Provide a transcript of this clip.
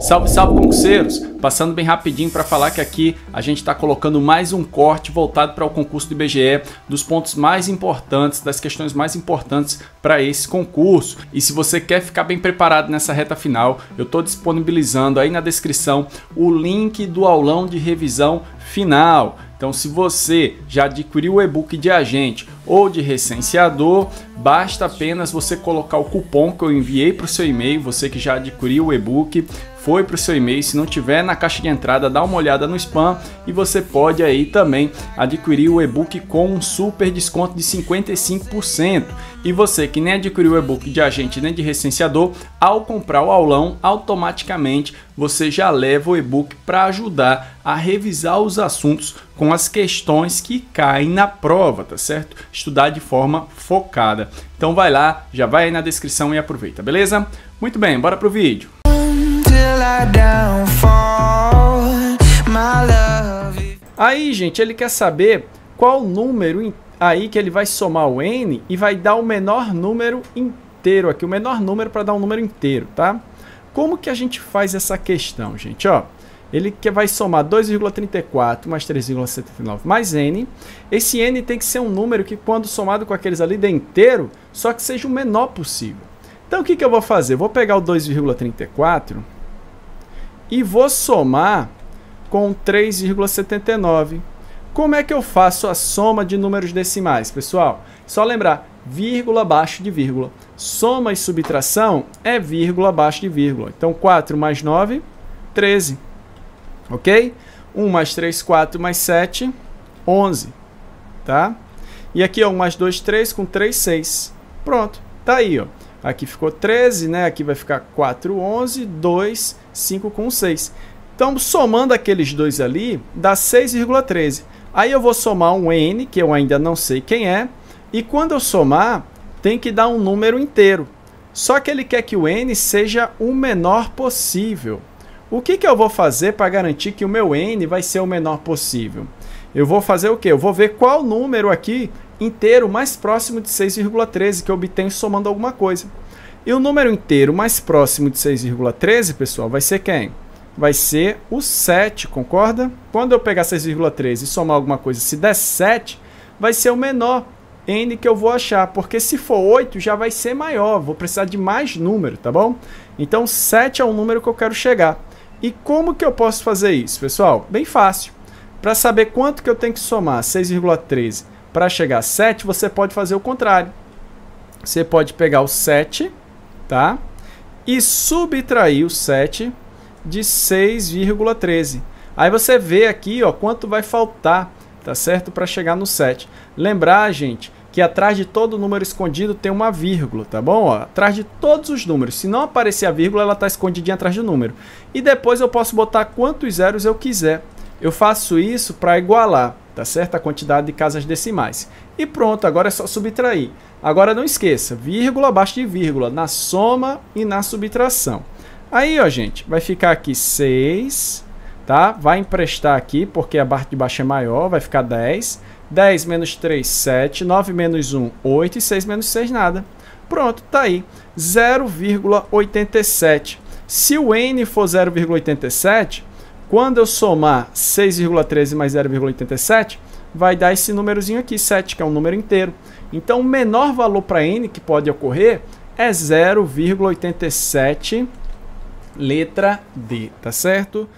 Salve, salve concurseiros! Passando bem rapidinho para falar que aqui a gente está colocando mais um corte voltado para o concurso do IBGE, dos pontos mais importantes, das questões mais importantes para esse concurso. E se você quer ficar bem preparado nessa reta final, eu estou disponibilizando aí na descrição o link do aulão de revisão final. Então, se você já adquiriu o e-book de agente ou de recenseador, basta apenas você colocar o cupom que eu enviei para o seu e-mail, você que já adquiriu o e-book, foi para o seu e-mail. Se não tiver na caixa de entrada, dá uma olhada no spam e você pode aí também adquirir o e-book com um super desconto de 55%. E você que nem adquiriu o e-book de agente nem de recenseador, ao comprar o aulão, automaticamente você já leva o e-book para ajudar a revisar os assuntos com as questões que caem na prova, tá certo? Estudar de forma focada. Então vai lá, já vai aí na descrição e aproveita, beleza? Muito bem, bora pro vídeo. Aí, gente, ele quer saber qual número aí que ele vai somar o n e vai dar o menor número inteiro aqui, o menor número para dar um número inteiro, tá? Como que a gente faz essa questão, gente? Ó, ele que vai somar 2,34 mais 3,79 mais n. Esse n tem que ser um número que, quando somado com aqueles ali, dê inteiro, só que seja o menor possível. Então, o que, que eu vou fazer? Eu vou pegar o 2,34 e vou somar com 3,79. Como é que eu faço a soma de números decimais, pessoal? Só lembrar, vírgula abaixo de vírgula. Soma e subtração é vírgula abaixo de vírgula. Então, 4 mais 9, 13. Ok? 1 mais 3, 4 mais 7, 11. Tá? E aqui, ó, 1 mais 2, 3, com 3, 6. Pronto, tá aí, ó. Aqui ficou 13, né? Aqui vai ficar 4, 11, 2, 5 com 6. Então, somando aqueles dois ali, dá 6,13. Aí eu vou somar um N, que eu ainda não sei quem é, e quando eu somar, tem que dar um número inteiro. Só que ele quer que o N seja o menor possível. O que, que eu vou fazer para garantir que o meu N vai ser o menor possível? eu vou fazer o quê? Eu vou ver qual número aqui inteiro mais próximo de 6,13 que eu obtenho somando alguma coisa. E o número inteiro mais próximo de 6,13, pessoal, vai ser quem? Vai ser o 7, concorda? Quando eu pegar 6,13 e somar alguma coisa, se der 7, vai ser o menor n que eu vou achar, porque se for 8 já vai ser maior, vou precisar de mais número, tá bom? Então 7 é o número que eu quero chegar. E como que eu posso fazer isso, pessoal? Bem fácil. Para saber quanto que eu tenho que somar 6,13 para chegar a 7, você pode fazer o contrário. Você pode pegar o 7, tá? E subtrair o 7 de 6,13. Aí você vê aqui, ó, quanto vai faltar, tá certo? Para chegar no 7. Lembrar, gente, que atrás de todo número escondido tem uma vírgula, tá bom? Ó, atrás de todos os números. Se não aparecer a vírgula, ela está escondidinha atrás do número. E depois eu posso botar quantos zeros eu quiser, eu faço isso para igualar, tá certo? A quantidade de casas decimais. E pronto, agora é só subtrair. Agora não esqueça, vírgula abaixo de vírgula, na soma e na subtração. Aí, ó, gente, vai ficar aqui 6, tá? Vai emprestar aqui, porque a parte de baixo é maior, vai ficar 10. 10 menos 3, 7. 9 menos 1, 8. E 6 menos 6, nada. Pronto, tá aí. 0,87. Se o n for 0,87, quando eu somar 6,13 mais 0,87, vai dar esse númerozinho aqui, 7, que é um número inteiro. Então, o menor valor para n que pode ocorrer é 0,87 letra D, tá certo?